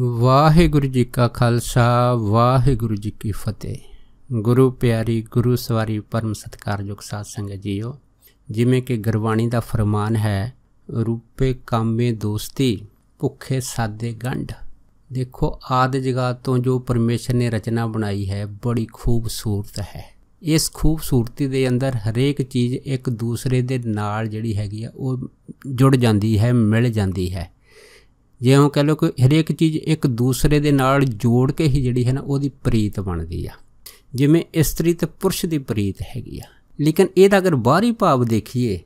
ਵਾਹਿਗੁਰੂ ਜੀ ਕਾ ਖਾਲਸਾ ਵਾਹਿਗੁਰੂ ਜੀ ਕੀ ਫਤਿਹ ਗੁਰੂ ਪਿਆਰੀ ਗੁਰੂ ਸਵਾਰੀ ਪਰਮ ਸਤਕਾਰਯੋਗ ਸਾਧ ਸੰਗਤ ਜੀਓ ਜਿਵੇਂ ਕਿ ਗੁਰਬਾਣੀ ਦਾ ਫਰਮਾਨ ਹੈ ਰੂਪੇ ਕਾਮੇ ਦੋਸਤੀ ਭੁੱਖੇ ਸਾਦੇ ਗੰਢ ਦੇਖੋ ਆਦ ਜਗਤ ਤੋਂ ਜੋ ਪਰਮੇਸ਼ਰ ਨੇ ਰਚਨਾ ਬਣਾਈ ਹੈ ਬੜੀ ਖੂਬਸੂਰਤ ਹੈ ਇਸ ਖੂਬਸੂਰਤੀ ਦੇ ਅੰਦਰ ਹਰੇਕ ਚੀਜ਼ ਇੱਕ ਦੂਸਰੇ ਦੇ ਨਾਲ ਜਿਹੜੀ ਹੈਗੀ ਆ ਉਹ ਜੁੜ ਜਾਂਦੀ ਹੈ ਮਿਲ ਜਾਂਦੀ ਹੈ ਜਿਵੇਂ ਕਹ ਲਓ ਕਿ ਹਰੇਕ ਚੀਜ਼ ਇੱਕ ਦੂਸਰੇ ਦੇ ਨਾਲ ਜੋੜ ਕੇ ਹੀ ਜਿਹੜੀ ਹੈ ਨਾ ਉਹਦੀ ਪ੍ਰੀਤ ਬਣਦੀ ਆ ਜਿਵੇਂ ਇਸਤਰੀ ਤੇ ਪੁਰਸ਼ ਦੀ ਪ੍ਰੀਤ ਹੈਗੀ ਆ ਲੇਕਿਨ ਇਹਦਾ ਅਗਰ ਬਾਹਰੀ ਭਾਵ ਦੇਖੀਏ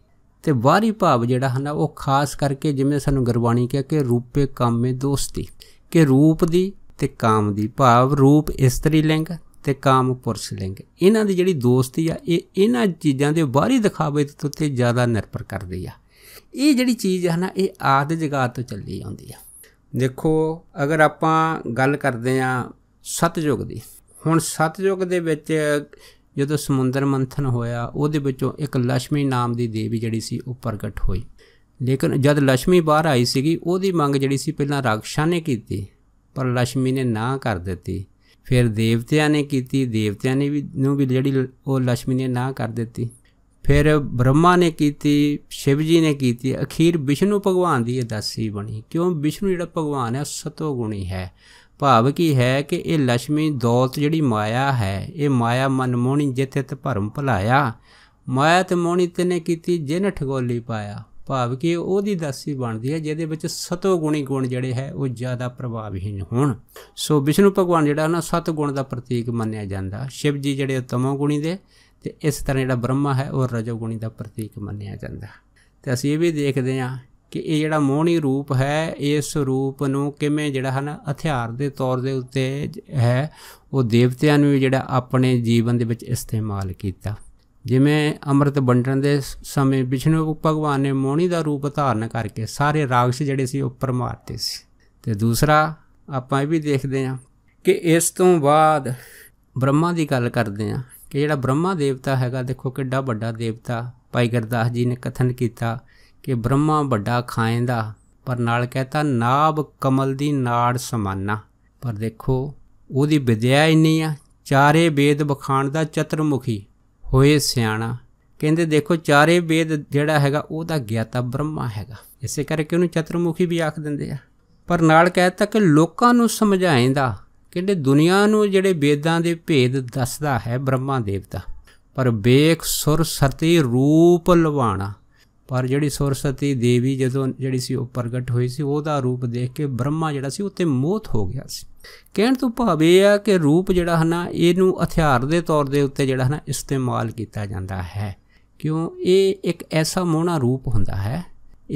ਤੇ ਬਾਹਰੀ ਭਾਵ ਜਿਹੜਾ ਹੈ ਨਾ ਉਹ ਖਾਸ ਕਰਕੇ ਜਿਵੇਂ ਸਾਨੂੰ ਗੁਰਬਾਣੀ ਕਿਹਾ ਕਿ ਰੂਪੇ ਕਾਮੇ ਦੋਸਤੀ ਕਿ ਰੂਪ ਦੀ ਤੇ ਕਾਮ ਦੀ ਭਾਵ ਰੂਪ ਇਸਤਰੀ ਲਿੰਗ ਤੇ ਕਾਮ ਪੁਰਸ਼ ਲਿੰਗ ਇਹਨਾਂ ਦੀ ਜਿਹੜੀ ਦੋਸਤੀ ਆ ਇਹ ਇਹਨਾਂ ਚੀਜ਼ਾਂ ਦੇ ਬਾਹਰੀ ਦਿਖਾਵੇ ਤੇ ਉੱਤੇ ਜ਼ਿਆਦਾ ਨਿਰਭਰ ਕਰਦੀ ਆ ਇਹ ਜਿਹੜੀ ਚੀਜ਼ ਹੈ ਨਾ ਇਹ ਆਦ ਜਗਾ ਤੋਂ ਚੱਲੀ ਆਉਂਦੀ ਆ ਦੇਖੋ ਅਗਰ ਆਪਾਂ ਗੱਲ ਕਰਦੇ ਆ ਸਤਜੁਗ ਦੀ ਹੁਣ ਸਤਜੁਗ ਦੇ ਵਿੱਚ ਜਦੋਂ ਸਮੁੰਦਰ ਮੰਥਨ ਹੋਇਆ ਉਹਦੇ ਵਿੱਚੋਂ ਇੱਕ ਲక్ష్ਮੀ ਨਾਮ ਦੀ ਦੇਵੀ ਜਿਹੜੀ ਸੀ ਉਹ ਪ੍ਰਗਟ ਹੋਈ ਲੇਕਿਨ ਜਦ ਲక్ష్ਮੀ ਬਾਹਰ ਆਈ ਸੀਗੀ ਉਹਦੀ ਮੰਗ ਜਿਹੜੀ ਸੀ ਪਹਿਲਾਂ ਰਾਖਸ਼ਾਂ ਨੇ ਕੀਤੀ ਪਰ ਲక్ష్ਮੀ ਨੇ ਨਾ ਕਰ ਦਿੱਤੀ ਫਿਰ ਦੇਵਤਿਆਂ ਨੇ ਕੀਤੀ ਦੇਵਤਿਆਂ ਨੇ ਵੀ ਨੂੰ ਵੀ ਜਿਹੜੀ ਉਹ ਲక్ష్ਮੀ ਨੇ ਨਾ ਕਰ ਦਿੱਤੀ ਫਿਰ ਬ੍ਰਹਮਾ ਨੇ ਕੀਤੀ ਸ਼ਿਵ ਜੀ ਨੇ ਕੀਤੀ ਅਖੀਰ ਵਿਸ਼ਨੂੰ ਭਗਵਾਨ ਦੀ ਅਦਾਸੀ ਦਾਸੀ ਬਣੀ ਕਿਉਂ ਵਿਸ਼ਨੂੰ ਜਿਹੜਾ ਭਗਵਾਨ ਹੈ ਸਤੋ ਗੁਣੀ ਹੈ ਭਾਵ ਕੀ ਹੈ ਕਿ ਇਹ ਲక్ష్ਮੀ ਦੌਲਤ ਜਿਹੜੀ ਮਾਇਆ ਹੈ ਇਹ ਮਾਇਆ ਮਨਮੋਣੀ ਜਿੱਥੇ ਤੇ ਭਰਮ ਭਲਾਇਆ ਮਾਇਆ ਤੇ ਮੋਣੀ ਤਨੇ ਕੀਤੀ ਜਿਨ ਠਗੋਲੀ ਪਾਇਆ ਭਾਵ ਕਿ ਉਹਦੀ ਦਾਸੀ ਬਣਦੀ ਹੈ ਜਿਹਦੇ ਵਿੱਚ ਸਤੋ ਗੁਣੀ ਗੁਣ ਜਿਹੜੇ ਹੈ ਉਹ ਜ਼ਿਆਦਾ ਪ੍ਰਭਾਵਹੀਨ ਹੋਣ ਸੋ ਵਿਸ਼ਨੂੰ ਭਗਵਾਨ ਜਿਹੜਾ ਨਾ ਸਤ ਗੁਣ ਦਾ ਪ੍ਰਤੀਕ ਮੰਨਿਆ ਜਾਂਦਾ ਸ਼ਿਵ ਜੀ ਜਿਹੜੇ ਤਮੋ ਗੁਣੀ ਦੇ ਤੇ ਇਸ ਤਰ੍ਹਾਂ ਜਿਹੜਾ ਬ੍ਰਹਮਾ ਹੈ ਉਹ ਰਜੋਗੁਣੀ ਦਾ ਪ੍ਰਤੀਕ ਮੰਨਿਆ ਜਾਂਦਾ ਤੇ ਅਸੀਂ ਇਹ ਵੀ ਦੇਖਦੇ ਹਾਂ ਕਿ ਇਹ ਜਿਹੜਾ ਮੋਹਣੀ ਰੂਪ ਹੈ ਇਸ ਰੂਪ ਨੂੰ ਕਿਵੇਂ ਜਿਹੜਾ ਹਨ ਹਥਿਆਰ ਦੇ ਤੌਰ ਦੇ ਉੱਤੇ ਹੈ ਉਹ ਦੇਵਤਿਆਂ ਨੂੰ ਵੀ ਜਿਹੜਾ ਆਪਣੇ ਜੀਵਨ ਦੇ ਵਿੱਚ ਇਸਤੇਮਾਲ ਕੀਤਾ ਜਿਵੇਂ ਅੰਮ੍ਰਿਤ ਵੰਡਣ ਦੇ ਸਮੇਂ ਵਿਸ਼ਨੂੰ ਭਗਵਾਨ ਨੇ ਮੋਹਣੀ ਦਾ ਰੂਪ ਧਾਰਨ ਕਰਕੇ ਸਾਰੇ ਰਾਖਸ਼ ਜਿਹੜੇ ਸੀ ਉੱਪਰ ਮਾਰਤੇ ਸੀ ਤੇ ਦੂਸਰਾ ਆਪਾਂ ਇਹ ਵੀ ਦੇਖਦੇ ਹਾਂ ਕਿ ਇਸ ਤੋਂ ਬਾਅਦ ਬ੍ਰਹਮਾ ਦੀ ਗੱਲ ਕਰਦੇ ਹਾਂ ਕਿ ਜਿਹੜਾ ਬ੍ਰਹਮਾ ਦੇਵਤਾ ਹੈਗਾ ਦੇਖੋ ਕਿੱਡਾ ਵੱਡਾ ਦੇਵਤਾ ਭਾਈ ਗਰਦਾਸ ਜੀ ਨੇ ਕਥਨ ਕੀਤਾ ਕਿ ਬ੍ਰਹਮਾ ਵੱਡਾ ਖਾਇੰਦਾ ਪਰ ਨਾਲ ਕਹਤਾ ਨਾਭ ਕਮਲ ਦੀ ਨਾੜ ਸਮਾਨਾ ਪਰ ਦੇਖੋ ਉਹਦੀ ਵਿਦਿਆ ਇੰਨੀ ਆ ਚਾਰੇ ਵੇਦ ਬਖਾਣ ਦਾ ਚਤਰਮੁਖੀ ਹੋਏ ਸਿਆਣਾ ਕਹਿੰਦੇ ਦੇਖੋ ਚਾਰੇ ਵੇਦ ਜਿਹੜਾ ਹੈਗਾ ਉਹ ਤਾਂ ਗਿਆਤਾ ਬ੍ਰਹਮਾ ਹੈਗਾ ਇਸੇ ਕਰਕੇ ਉਹਨੂੰ ਚਤਰਮੁਖੀ ਵੀ ਆਖ ਦਿੰਦੇ ਆ ਪਰ ਨਾਲ ਕਹਿਤਾ ਕਿ ਲੋਕਾਂ ਨੂੰ ਸਮਝਾਏਂਦਾ ਕਹਿੰਦੇ ਦੁਨੀਆ ਨੂੰ ਜਿਹੜੇ ਵੇਦਾਂ ਦੇ ਭੇਦ ਦੱਸਦਾ ਹੈ ਬ੍ਰਹਮਾ ਦੇਵਤਾ ਪਰ ਵੇਖ ਸੁਰ ਸਤੀ ਰੂਪ ਲਵਾਣਾ ਪਰ ਜਿਹੜੀ ਸੁਰਸਤੀ ਦੇਵੀ ਜਦੋਂ ਜਿਹੜੀ ਸੀ ਉਹ ਪ੍ਰਗਟ ਹੋਈ ਸੀ ਉਹਦਾ ਰੂਪ ਦੇਖ ਕੇ ਬ੍ਰਹਮਾ ਜਿਹੜਾ ਸੀ ਉੱਤੇ ਮੋਹਤ ਹੋ ਗਿਆ ਸੀ ਕਹਿਣ ਤੋਂ ਭਾਵ ਇਹ ਆ ਕਿ ਰੂਪ ਜਿਹੜਾ ਹਨਾ ਇਹਨੂੰ ਹਥਿਆਰ ਦੇ ਤੌਰ ਦੇ ਉੱਤੇ ਜਿਹੜਾ ਹਨਾ ਇਸਤੇਮਾਲ ਕੀਤਾ ਜਾਂਦਾ ਹੈ ਕਿਉਂ ਇਹ ਇੱਕ ਐਸਾ ਮੋਹਣਾ ਰੂਪ ਹੁੰਦਾ ਹੈ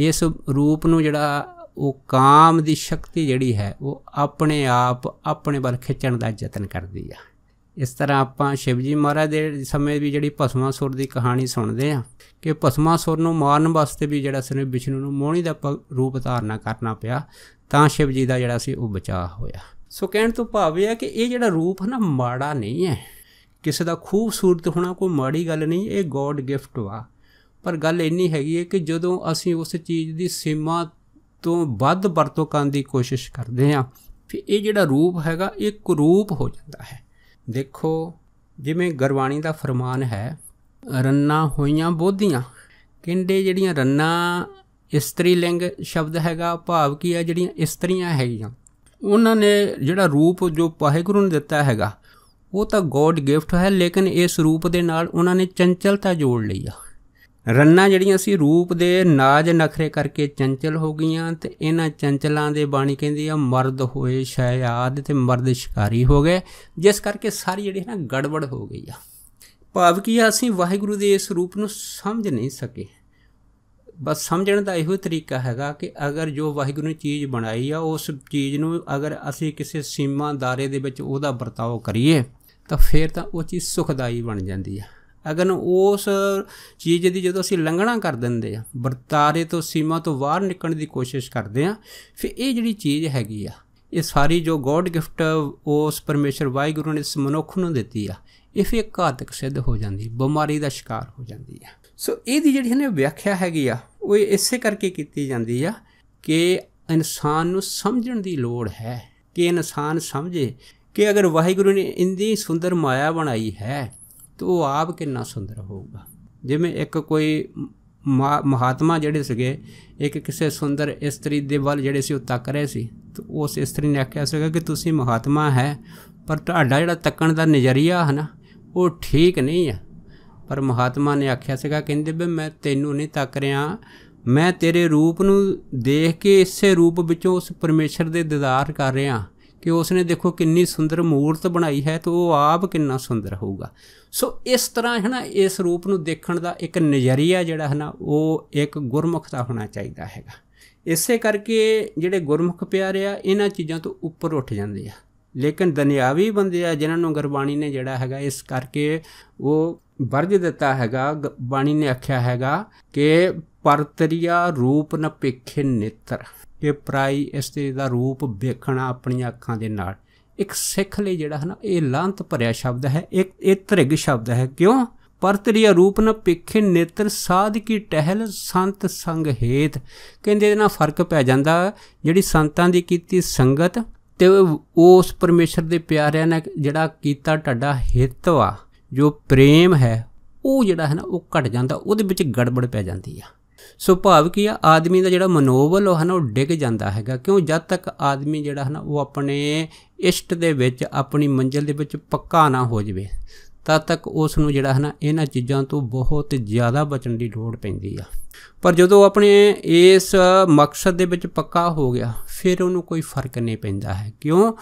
ਇਸ ਰੂਪ ਨੂੰ ਜਿਹੜਾ ਉਹ ਕਾਮ ਦੀ ਸ਼ਕਤੀ ਜਿਹੜੀ ਹੈ ਉਹ ਆਪਣੇ ਆਪ ਆਪਣੇ ਵੱਲ ਖਿੱਚਣ ਦਾ ਯਤਨ ਕਰਦੀ ਆ ਇਸ ਤਰ੍ਹਾਂ ਆਪਾਂ ਸ਼ਿਵਜੀ ਮਹਾਰਾਜ ਦੇ ਸਮੇਂ ਵੀ ਜਿਹੜੀ ਭਸਮਾ ਸੁਰ ਦੀ ਕਹਾਣੀ ਸੁਣਦੇ ਆ ਕਿ ਭਸਮਾ ਸੁਰ ਨੂੰ ਮਾਰਨ ਵਾਸਤੇ ਵੀ ਜਿਹੜਾ ਸੀ ਵਿਸ਼ਨੂੰ ਨੂੰ ਮੋਹਣੀ ਦਾ ਰੂਪ ਧਾਰਨਾ ਕਰਨਾ ਪਿਆ ਤਾਂ ਸ਼ਿਵਜੀ ਦਾ ਜਿਹੜਾ ਸੀ ਉਹ ਬਚਾਅ ਹੋਇਆ ਸੋ ਕਹਿਣ ਤੋਂ ਭਾਵ ਇਹ ਹੈ ਕਿ ਇਹ ਜਿਹੜਾ ਰੂਪ ਹਨਾ ਨਾ ਮਾੜਾ ਨਹੀਂ ਹੈ ਕਿਸੇ ਦਾ ਖੂਬਸੂਰਤ ਹੋਣਾ ਕੋਈ ਮਾੜੀ ਗੱਲ ਨਹੀਂ ਇਹ ਗੋਡ ਗਿਫਟ ਵਾ ਪਰ ਗੱਲ ਇੰਨੀ ਹੈਗੀ ਹੈ ਕਿ ਜਦੋਂ ਅਸੀਂ ਉਸ ਚੀਜ਼ ਦੀ ਸੀਮਾ ਤੋਂ ਵੱਧ ਵਰਤੋਂ ਕਰਨ ਦੀ ਕੋਸ਼ਿਸ਼ ਕਰਦੇ ਆ ਫਿਰ ਇਹ ਜਿਹੜਾ ਰੂਪ ਹੈਗਾ ਇਹ ਕੁਰੂਪ ਹੋ ਜਾਂਦਾ ਹੈ ਦੇਖੋ ਜਿਵੇਂ ਗਰਵਾਣੀ ਦਾ ਫਰਮਾਨ ਹੈ ਰੰਨਾ ਹੋਈਆਂ ਬੋਧੀਆਂ ਕਿੰਡੇ ਜਿਹੜੀਆਂ ਰੰਨਾ ਇਸਤਰੀ ਲਿੰਗ ਸ਼ਬਦ ਹੈਗਾ ਭਾਵ ਕੀ ਹੈ ਜਿਹੜੀਆਂ ਇਸਤਰੀਆਂ ਹੈਗੀਆਂ ਉਹਨਾਂ ਨੇ ਜਿਹੜਾ ਰੂਪ ਜੋ ਗੁਰੂ ਨੇ ਦਿੱਤਾ ਹੈਗਾ ਉਹ ਤਾਂ ਗੋਡ ਗਿਫਟ ਹੈ ਲੇਕਿਨ ਇਸ ਰੂਪ ਦੇ ਨਾਲ ਉਹਨਾਂ ਨੇ ਚੰਚਲਤਾ ਜੋੜ ਲਈ ਆ ਰੰਨਾ ਜਿਹੜੀਆਂ ਸੀ ਰੂਪ ਦੇ ਨਾਜ ਨਖਰੇ ਕਰਕੇ ਚੰਚਲ ਹੋ ਗਈਆਂ ਤੇ ਇਹਨਾਂ ਚੰਚਲਾਂ ਦੇ ਬਾਣੀ ਕਹਿੰਦੀ ਆ ਮਰਦ ਹੋਏ ਸ਼ਿਆਦ ਤੇ ਮਰਦ ਸ਼ਿਕਾਰੀ ਹੋ ਗਏ ਜਿਸ ਕਰਕੇ ਸਾਰੀ ਜਿਹੜੀ ਹੈ ਨਾ ਗੜਬੜ ਹੋ ਗਈ ਆ ਭਾਵ ਕੀ ਆ ਅਸੀਂ ਵਾਹਿਗੁਰੂ ਦੇ ਇਸ ਰੂਪ ਨੂੰ ਸਮਝ ਨਹੀਂ ਸਕੇ ਬਸ ਸਮਝਣ ਦਾ ਇਹੋ ਤਰੀਕਾ ਹੈਗਾ ਕਿ ਅਗਰ ਜੋ ਵਾਹਿਗੁਰੂ ਨੇ ਚੀਜ਼ ਬਣਾਈ ਆ ਉਸ ਚੀਜ਼ ਨੂੰ ਅਗਰ ਅਸੀਂ ਕਿਸੇ ਸੀਮਾਦਾਰੇ ਦੇ ਵਿੱਚ ਉਹਦਾ ਵਰਤਾਓ ਕਰੀਏ ਤਾਂ ਫਿਰ ਤਾਂ ਉਹ ਚੀਜ਼ ਸੁਖਦਾਈ ਬਣ ਜਾਂਦੀ ਆ ਅਗਰ ਉਸ ਚੀਜ਼ ਦੀ ਜਦੋਂ ਅਸੀਂ ਲੰਘਣਾ ਕਰ ਦਿੰਦੇ ਆ ਵਰਤਾਰੇ ਤੋਂ ਸੀਮਾ ਤੋਂ ਬਾਹਰ ਨਿਕਲਣ ਦੀ ਕੋਸ਼ਿਸ਼ ਕਰਦੇ ਆ ਫਿਰ ਇਹ ਜਿਹੜੀ ਚੀਜ਼ ਹੈਗੀ ਆ ਇਹ ਸਾਰੀ ਜੋ ਗੋਡ ਗਿਫਟ ਉਸ ਪਰਮੇਸ਼ਰ ਵਾਹਿਗੁਰੂ ਨੇ ਇਸ ਮਨੁੱਖ ਨੂੰ ਦਿੱਤੀ ਆ ਇਹ ਫਿਰ ਘਾਤਕ ਸਿੱਧ ਹੋ ਜਾਂਦੀ ਬਿਮਾਰੀ ਦਾ ਸ਼ਿਕਾਰ ਹੋ ਜਾਂਦੀ ਆ ਸੋ ਇਹਦੀ ਜਿਹੜੀ ਹੈ ਵਿਆਖਿਆ ਹੈਗੀ ਆ ਉਹ ਇਸੇ ਕਰਕੇ ਕੀਤੀ ਜਾਂਦੀ ਆ ਕਿ ਇਨਸਾਨ ਨੂੰ ਸਮਝਣ ਦੀ ਲੋੜ ਹੈ ਕਿ ਇਨਸਾਨ ਸਮਝੇ ਕਿ ਅਗਰ ਵਾਹਿਗੁਰੂ ਨੇ ਇੰਦੀ ਸੁੰਦਰ ਮਾਇਆ ਬਣਾਈ ਹੈ ਤੋ ਉਹ ਆਪ ਕਿੰਨਾ ਸੁੰਦਰ ਹੋਊਗਾ ਜਿਵੇਂ ਇੱਕ ਕੋਈ ਮਹਾਤਮਾ ਜਿਹੜੇ ਸੀਗੇ ਇੱਕ ਕਿਸੇ ਸੁੰਦਰ ਇਸਤਰੀ ਦੇ ਵੱਲ ਜਿਹੜੇ ਸੀ ਉਹ ਤੱਕ ਰਹੇ ਸੀ ਤੋ ਉਸ ਇਸਤਰੀ ਨੇ ਆਖਿਆ ਸੀਗਾ ਕਿ ਤੁਸੀਂ ਮਹਾਤਮਾ ਹੈ ਪਰ ਤੁਹਾਡਾ ਜਿਹੜਾ ਤੱਕਣ ਦਾ ਨਜ਼ਰੀਆ ਹੈ ਨਾ ਉਹ ਠੀਕ ਨਹੀਂ ਹੈ ਪਰ ਮਹਾਤਮਾ ਨੇ ਆਖਿਆ ਸੀਗਾ ਕਹਿੰਦੇ ਵੀ ਮੈਂ ਤੈਨੂੰ ਨਹੀਂ ਤੱਕ ਰਿਹਾ ਮੈਂ ਤੇਰੇ ਰੂਪ ਨੂੰ ਦੇਖ ਕੇ ਇਸੇ ਰੂਪ ਵਿੱਚੋਂ ਉਸ ਪਰਮੇਸ਼ਰ ਦੇ ਦੀਦਾਰ ਕਰ ਰਿਹਾ ਕਿ ਉਸਨੇ ਦੇਖੋ ਕਿੰਨੀ ਸੁੰਦਰ ਮੂਰਤ ਬਣਾਈ ਹੈ ਤੇ ਉਹ ਆਪ ਕਿੰਨਾ ਸੁੰਦਰ ਹੋਊਗਾ ਸੋ ਇਸ ਤਰ੍ਹਾਂ ਹੈ ਨਾ ਇਸ ਰੂਪ ਨੂੰ ਦੇਖਣ ਦਾ ਇੱਕ ਨਜ਼ਰੀਆ ਜਿਹੜਾ ਹੈ ਨਾ ਉਹ ਇੱਕ ਗੁਰਮੁਖ ਦਾ ਹੋਣਾ ਚਾਹੀਦਾ ਹੈਗਾ ਇਸੇ ਕਰਕੇ ਜਿਹੜੇ ਗੁਰਮੁਖ ਪਿਆਰੇ ਆ ਇਹਨਾਂ ਚੀਜ਼ਾਂ ਤੋਂ ਉੱਪਰ ਉੱਠ ਜਾਂਦੇ ਆ ਲੇਕਿਨ ਦੁਨਿਆਵੀ ਬੰਦੇ ਆ ਜਿਨ੍ਹਾਂ ਨੂੰ ਗੁਰਬਾਣੀ ਨੇ ਜਿਹੜਾ ਹੈਗਾ ਇਸ ਕਰਕੇ ਉਹ ਵਰਜ ਦਿੱਤਾ ਹੈਗਾ ਬਾਣੀ ਨੇ ਆਖਿਆ ਹੈਗਾ ਕਿ ਪਰਤਰੀਆ ਰੂਪ ਨ ਪੇਖੇ ਨੇਤਰ ਕਿ ਪ੍ਰਾਈ ਇਸਤੇ ਦਾ ਰੂਪ ਵੇਖਣਾ ਆਪਣੀਆਂ ਅੱਖਾਂ ਦੇ ਨਾਲ ਇੱਕ ਸਿੱਖ ਲਈ ਜਿਹੜਾ ਹੈ ਨਾ ਇਹ ਲੰਤ ਭਰਿਆ ਸ਼ਬਦ ਹੈ ਇੱਕ ਇਹ ਤ੍ਰਿਗ ਸ਼ਬਦ ਹੈ ਕਿਉਂ ਪਰਤਰੀਆ ਰੂਪ ਨ ਪਿਖੇ ਨੇਤਰ ਸਾਧ ਕੀ ਟਹਿਲ ਸੰਤ ਸੰਗ ਹੇਤ ਕਹਿੰਦੇ ਇਹਦੇ ਨਾਲ ਫਰਕ ਪੈ ਜਾਂਦਾ ਜਿਹੜੀ ਸੰਤਾਂ ਦੀ ਕੀਤੀ ਸੰਗਤ ਤੇ ਉਸ ਪਰਮੇਸ਼ਰ ਦੇ ਪਿਆਰਿਆਂ ਨੇ ਜਿਹੜਾ ਕੀਤਾ ਟੱਡਾ ਹਿੱਤ ਆ ਜੋ ਪ੍ਰੇਮ ਹੈ ਉਹ ਜਿਹੜਾ ਹੈ ਨਾ ਉਹ ਘਟ ਜਾਂਦਾ ਉਹਦੇ ਵਿੱਚ ਗੜਬੜ ਪੈ ਜਾਂਦੀ ਆ ਸੋ ਭਾਵ ਕੀ ਆ ਆਦਮੀ ਦਾ ਜਿਹੜਾ ਮਨੋਬਲ ਉਹ ਹਨ ਉਹ ਡਿੱਗ ਜਾਂਦਾ ਹੈਗਾ ਕਿਉਂ ਜਦ ਤੱਕ ਆਦਮੀ ਜਿਹੜਾ ਹਨ ਉਹ ਆਪਣੇ ਇਸ਼ਟ ਦੇ ਵਿੱਚ ਆਪਣੀ ਮੰਜ਼ਿਲ ਦੇ ਵਿੱਚ ਪੱਕਾ ਨਾ ਹੋ ਜਵੇ ਤਦ ਤੱਕ ਉਸ ਨੂੰ ਜਿਹੜਾ ਹਨ ਇਹਨਾਂ ਚੀਜ਼ਾਂ ਤੋਂ ਬਹੁਤ ਜ਼ਿਆਦਾ ਬਚਣ ਦੀ ਲੋੜ ਪੈਂਦੀ ਆ ਪਰ ਜਦੋਂ ਆਪਣੇ ਇਸ ਮਕਸਦ ਦੇ ਵਿੱਚ ਪੱਕਾ ਹੋ ਗਿਆ ਫਿਰ ਉਹਨੂੰ ਕੋਈ ਫਰਕ ਨਹੀਂ ਪੈਂਦਾ ਹੈ ਕਿਉਂ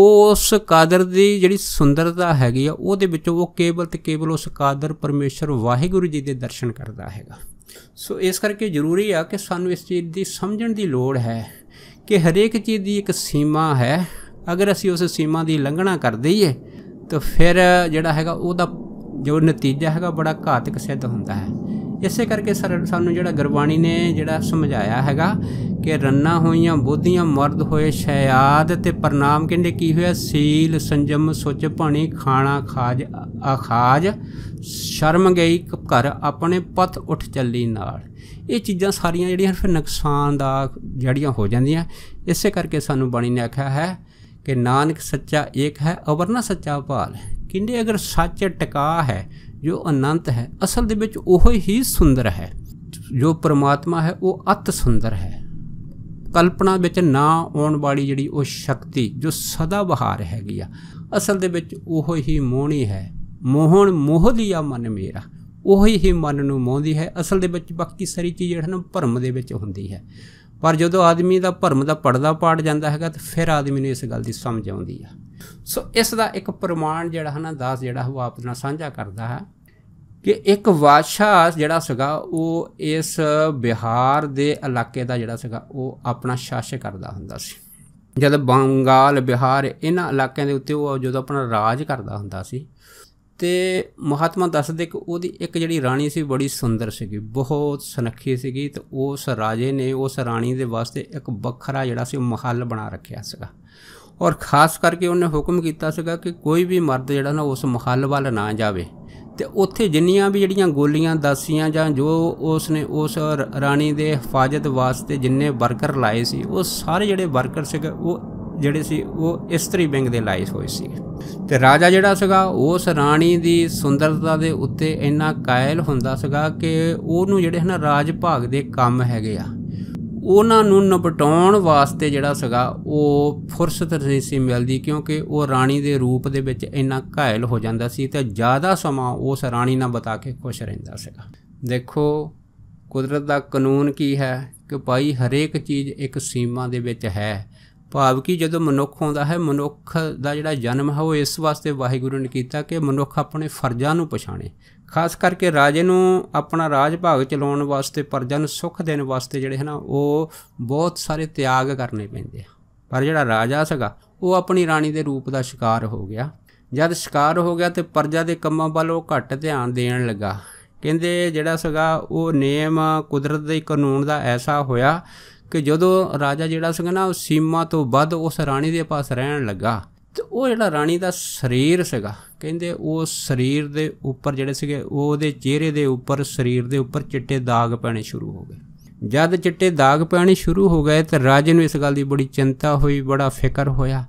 ਉਸ ਕਾਦਰ ਦੀ ਜਿਹੜੀ ਸੁੰਦਰਤਾ ਹੈਗੀ ਆ ਉਹਦੇ ਵਿੱਚ ਉਹ ਕੇਵਲ ਤੇ ਕੇਵਲ ਉਸ ਕਾਦਰ ਪਰਮੇਸ਼ਰ ਵਾਹਿਗੁਰੂ ਜੀ ਦੇ ਦਰਸ਼ਨ ਕਰਦਾ ਹੈਗਾ ਸੋ ਇਸ ਕਰਕੇ ਜ਼ਰੂਰੀ ਆ ਕਿ ਸਾਨੂੰ ਇਸ ਚੀਜ਼ ਦੀ ਸਮਝਣ ਦੀ ਲੋੜ ਹੈ ਕਿ ਹਰੇਕ ਚੀਜ਼ ਦੀ ਇੱਕ ਸੀਮਾ ਹੈ ਅਗਰ ਅਸੀਂ ਉਸ ਸੀਮਾ ਦੀ ਲੰਘਣਾ ਕਰ ਦਈਏ ਤਾਂ ਫਿਰ ਜਿਹੜਾ ਹੈਗਾ ਉਹਦਾ ਜੋ ਨਤੀਜਾ ਹੈਗਾ ਬੜਾ ਘਾਤਕ ਸਿੱਧ ਹੁੰਦਾ ਹੈ ਇਸੇ ਕਰਕੇ ਸਾਨੂੰ ਜਿਹੜਾ ਗੁਰਬਾਣੀ ਨੇ ਜਿਹੜਾ ਸਮਝਾਇਆ ਹੈਗਾ ਕਿ ਰੰਨਾ ਹੋਈਆਂ ਬੋਧੀਆਂ ਮਰਦ ਹੋਏ ਸ਼ਿਆਦ ਤੇ ਪ੍ਰਣਾਮ ਕਹਿੰਦੇ ਕੀ ਹੋਇਆ ਸੀਲ ਸੰਜਮ ਸੁਚ ਪਾਣੀ ਖਾਣਾ ਖਾਜ ਆਖਾਜ ਸ਼ਰਮ ਗਈ ਘਰ ਆਪਣੇ ਪਤ ਉੱਠ ਚੱਲੀ ਨਾਲ ਇਹ ਚੀਜ਼ਾਂ ਸਾਰੀਆਂ ਜਿਹੜੀਆਂ ਫਿਰ ਨੁਕਸਾਨ ਦਾ ਜੜੀਆਂ ਹੋ ਜਾਂਦੀਆਂ ਇਸੇ ਕਰਕੇ ਸਾਨੂੰ ਬਾਣੀ ਨੇ ਆਖਿਆ ਹੈ ਕਿ ਨਾਨਕ ਸੱਚਾ ਏਕ ਹੈ ਅਵਰਨਾ ਸੱਚਾ ਭਾਲ ਕਿੰਦੇ ਅਗਰ ਸੱਚ ਟਿਕਾ ਹੈ ਜੋ ਅਨੰਤ ਹੈ ਅਸਲ ਦੇ ਵਿੱਚ ਉਹ ਹੀ ਸੁੰਦਰ ਹੈ ਜੋ ਪ੍ਰਮਾਤਮਾ ਹੈ ਉਹ ਅਤ ਸੁੰਦਰ ਹੈ ਕਲਪਨਾ ਵਿੱਚ ਨਾ ਆਉਣ ਵਾਲੀ ਜਿਹੜੀ ਉਹ ਸ਼ਕਤੀ ਜੋ ਸਦਾ ਬਹਾਰ ਹੈਗੀ ਆ ਅਸਲ ਦੇ ਵਿੱਚ ਉਹ ਹੀ ਮੋਹਣੀ ਹੈ ਮੋਹਣ ਮੋਹ ਲਿਆ ਮਨ ਮੇਰਾ ਉਹੀ ਹੀ ਮਨ ਨੂੰ ਮੋਹਦੀ ਹੈ ਅਸਲ ਦੇ ਵਿੱਚ ਬਾਕੀ ਸਾਰੀ ਚੀਜ਼ ਜਿਹੜਾ ਨਾ ਭਰਮ ਦੇ ਵਿੱਚ ਹੁੰਦੀ ਹੈ ਪਰ ਜਦੋਂ ਆਦਮੀ ਦਾ ਭਰਮ ਦਾ ਪਰਦਾ ਪਾੜ ਜਾਂਦਾ ਹੈਗਾ ਤਾਂ ਫਿਰ ਆਦਮੀ ਨੂੰ ਇਸ ਗੱਲ ਦੀ ਸਮਝ ਆਉਂਦੀ ਆ ਸੋ ਇਸ ਦਾ ਇੱਕ ਪ੍ਰਮਾਣ ਜਿਹੜਾ ਹਨਾ ਦਾਸ ਜਿਹੜਾ ਉਹ ਆਪ ਨਾਲ ਸਾਂਝਾ ਕਰਦਾ ਹੈ ਕਿ ਇੱਕ ਬਾਦਸ਼ਾਹ ਜਿਹੜਾ ਸੀਗਾ ਉਹ ਇਸ ਬਿਹਾਰ ਦੇ ਇਲਾਕੇ ਦਾ ਜਿਹੜਾ ਸੀਗਾ ਉਹ ਆਪਣਾ ਸ਼ਾਸਕ ਕਰਦਾ ਹੁੰਦਾ ਸੀ ਜਦ ਬੰਗਾਲ ਬਿਹਾਰ ਇਹਨਾਂ ਇਲਾਕਿਆਂ ਦੇ ਉੱਤੇ ਉਹ ਜਦੋਂ ਆਪਣਾ ਰਾਜ ਕਰਦਾ ਹੁੰਦਾ ਸੀ ਤੇ ਮਹਾਤਮਾ ਦੱਸਦੇ ਕਿ ਉਹਦੀ ਇੱਕ ਜਿਹੜੀ ਰਾਣੀ ਸੀ ਬੜੀ ਸੁੰਦਰ ਸੀਗੀ ਬਹੁਤ ਸੁਨੱਖੀ ਸੀਗੀ ਤੇ ਉਸ ਰਾਜੇ ਨੇ ਉਸ ਰਾਣੀ ਦੇ ਵਾਸਤੇ ਇੱਕ ਵੱਖਰਾ ਜਿਹੜਾ ਸੀ ਮਹੱਲ ਬਣਾ ਰੱਖਿਆ ਸੀਗਾ ਔਰ ਖਾਸ ਕਰਕੇ ਉਹਨੇ ਹੁਕਮ ਕੀਤਾ ਸੀਗਾ ਕਿ ਕੋਈ ਵੀ ਮਰਦ ਜਿਹੜਾ ਨਾ ਉਸ ਮਹੱਲ ਵੱਲ ਨਾ ਜਾਵੇ ਤੇ ਉੱਥੇ ਜਿੰਨੀਆਂ ਵੀ ਜਿਹੜੀਆਂ ਗੋਲੀਆਂ ਦਾਸੀਆਂ ਜਾਂ ਜੋ ਉਸ ਨੇ ਉਸ ਰਾਣੀ ਦੇ ਹਿਫਾਜ਼ਤ ਵਾਸਤੇ ਜਿੰਨੇ ਵਰਕਰ ਲਾਏ ਸੀ ਉਹ ਸਾਰੇ ਜਿਹੜੇ ਵਰਕਰ ਸੀਗੇ ਉਹ ਜਿਹੜੇ ਸੀ ਉਹ ਇਸਤਰੀ ਵਿੰਗ ਦੇ ਲਾਏ ਹੋਏ ਸੀ ਤੇ ਰਾਜਾ ਜਿਹੜਾ ਸੀਗਾ ਉਸ ਰਾਣੀ ਦੀ ਸੁੰਦਰਤਾ ਦੇ ਉੱਤੇ ਇੰਨਾ ਕਾਇਲ ਹੁੰਦਾ ਸੀਗਾ ਕਿ ਉਹਨੂੰ ਜਿਹੜੇ ਹਨ ਰਾਜ ਭਾਗ ਦੇ ਕੰਮ ਹੈਗੇ ਆ ਉਹਨਾਂ ਨੂੰ ਨਿਪਟਾਉਣ ਵਾਸਤੇ ਜਿਹੜਾ ਸੀਗਾ ਉਹ ਫੁਰਸਤ ਨਹੀਂ ਸੀ ਮਿਲਦੀ ਕਿਉਂਕਿ ਉਹ ਰਾਣੀ ਦੇ ਰੂਪ ਦੇ ਵਿੱਚ ਇੰਨਾ ਘਾਇਲ ਹੋ ਜਾਂਦਾ ਸੀ ਤੇ ਜ਼ਿਆਦਾ ਸਮਾਂ ਉਸ ਰਾਣੀ ਨਾਲ ਬਤਾ ਕੇ ਖੁਸ਼ ਰਹਿੰਦਾ ਸੀਗਾ ਦੇਖੋ ਕੁਦਰਤ ਦਾ ਕਾਨੂੰਨ ਕੀ ਹੈ ਕਿ ਭਾਈ ਹਰੇਕ ਚੀਜ਼ ਇੱਕ ਸੀਮਾ ਦੇ ਵਿੱਚ ਹੈ ਭਾਵ ਕਿ ਜਦੋਂ ਮਨੁੱਖ ਹੁੰਦਾ ਹੈ ਮਨੁੱਖ ਦਾ ਜਿਹੜਾ ਜਨਮ ਹੈ ਉਹ ਇਸ ਵਾਸਤੇ ਵਾਹਿਗੁਰੂ ਨੇ ਕੀਤਾ ਕਿ ਮਨੁੱਖ ਆਪਣੇ ਫਰਜ਼ਾਂ ਨੂੰ ਪਛਾਣੇ ਖਾਸ ਕਰਕੇ ਰਾਜੇ ਨੂੰ ਆਪਣਾ ਰਾਜ ਭਾਗ ਚਲਾਉਣ ਵਾਸਤੇ ਪਰਜਾ ਨੂੰ ਸੁੱਖ ਦੇਣ ਵਾਸਤੇ ਜਿਹੜੇ ਹਨ ਉਹ ਬਹੁਤ ਸਾਰੇ ਤਿਆਗ ਕਰਨੇ ਪੈਂਦੇ ਆ ਪਰ ਜਿਹੜਾ ਰਾਜਾ ਸੀਗਾ ਉਹ ਆਪਣੀ ਰਾਣੀ ਦੇ ਰੂਪ ਦਾ ਸ਼ਿਕਾਰ ਹੋ ਗਿਆ ਜਦ ਸ਼ਿਕਾਰ ਹੋ ਗਿਆ ਤੇ ਪਰਜਾ ਦੇ ਕੰਮਾਂ ਵੱਲ ਉਹ ਘੱਟ ਧਿਆਨ ਦੇਣ ਲੱਗਾ ਕਹਿੰਦੇ ਜਿਹੜਾ ਸੀਗਾ ਉਹ ਨਿਯਮ ਕੁਦਰਤ ਦੇ ਕਾਨੂੰਨ ਦਾ ਐਸਾ ਹੋਇਆ ਕਿ ਜਦੋਂ ਰਾਜਾ ਜਿਹੜਾ ਸੀਗਾ ਨਾ ਉਹ ਸੀਮਾ ਤੋਂ ਵੱਧ ਉਸ ਰਾਣੀ ਦੇ ਪਾਸ ਰਹਿਣ ਲੱਗਾ ਤੇ ਉਹ ਜਿਹੜਾ ਰਾਣੀ ਦਾ ਸਰੀਰ ਸੀਗਾ ਕਹਿੰਦੇ ਉਹ ਸਰੀਰ ਦੇ ਉੱਪਰ ਜਿਹੜੇ ਸੀਗੇ ਉਹਦੇ ਚਿਹਰੇ ਦੇ ਉੱਪਰ ਸਰੀਰ ਦੇ ਉੱਪਰ ਚਿੱਟੇ ਦਾਗ ਪੈਣੇ ਸ਼ੁਰੂ ਹੋ ਗਏ ਜਦ ਚਿੱਟੇ ਦਾਗ ਪੈਣੇ ਸ਼ੁਰੂ ਹੋ ਗਏ ਤੇ ਰਾਜੇ ਨੂੰ ਇਸ ਗੱਲ ਦੀ ਬੜੀ ਚਿੰਤਾ ਹੋਈ ਬੜਾ ਫਿਕਰ ਹੋਇਆ